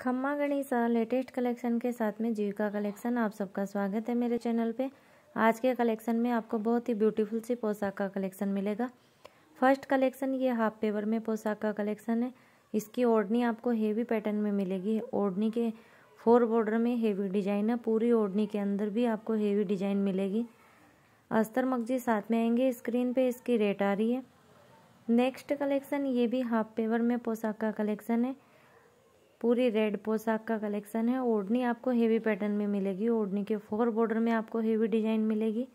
खम्मा गणिसा latest collection के साथ में जीविका कलेक्शन आप सबका स्वागत है मेरे चैनल पे आज के कलेक्शन में आपको बहुत ही ब्यूटीफुल सी पोशाक का कलेक्शन मिलेगा फर्स्ट कलेक्शन ये हाफ पेवर में पोशाक का कलेक्शन है इसकी ओढ़नी आपको हेवी पैटर्न में मिलेगी ओढ़नी के फोर बॉर्डर में हेवी डिजाइन है पूरी ओढ़नी के अंदर भी आपको हेवी डिजाइन मिलेगी अस्तर मगजी साथ में आएंगे स्क्रीन पर इसकी रेट आ रही है नेक्स्ट कलेक्शन ये भी हाफ पेवर में पोशाक का कलेक्शन है पूरी रेड पोशाक का कलेक्शन है ओढ़नी आपको हेवी पैटर्न में मिलेगी ओढ़नी के फोर बॉर्डर में आपको हेवी डिजाइन मिलेगी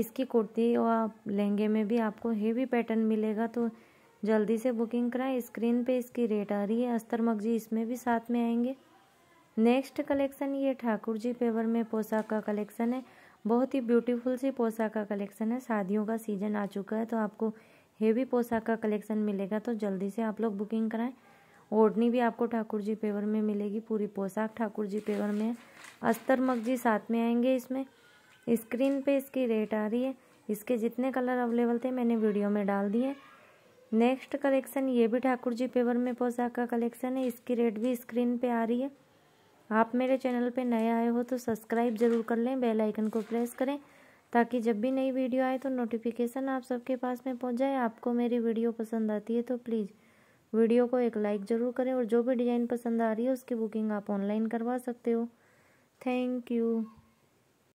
इसकी कुर्ती और लहंगे में भी आपको हेवी पैटर्न मिलेगा तो जल्दी से बुकिंग कराएं स्क्रीन पे इसकी रेट आ रही है अस्तर मगजी इसमें भी साथ में आएंगे नेक्स्ट कलेक्शन ये ठाकुर जी पेवर में पोशाक का कलेक्शन है बहुत ही ब्यूटीफुल सी पोशाक का कलेक्शन है शादियों का सीजन आ चुका है तो आपको हेवी पोशाक का कलेक्शन मिलेगा तो जल्दी से आप लोग बुकिंग कराएं ओढ़नी भी आपको ठाकुर जी पेवर में मिलेगी पूरी पोशाक ठाकुर जी पेवर में है अस्तर मगजी साथ में आएंगे इसमें स्क्रीन पे इसकी रेट आ रही है इसके जितने कलर अवेलेबल थे मैंने वीडियो में डाल दिए नेक्स्ट कलेक्शन ये भी ठाकुर जी पेवर में पोशाक का कलेक्शन है इसकी रेट भी स्क्रीन पे आ रही है आप मेरे चैनल पे नए आए हो तो सब्सक्राइब ज़रूर कर लें बेल आइकन को प्रेस करें ताकि जब भी नई वीडियो आए तो नोटिफिकेशन आप सबके पास में पहुंच जाए आपको मेरी वीडियो पसंद आती है तो प्लीज़ वीडियो को एक लाइक ज़रूर करें और जो भी डिज़ाइन पसंद आ रही है उसकी बुकिंग आप ऑनलाइन करवा सकते हो थैंक यू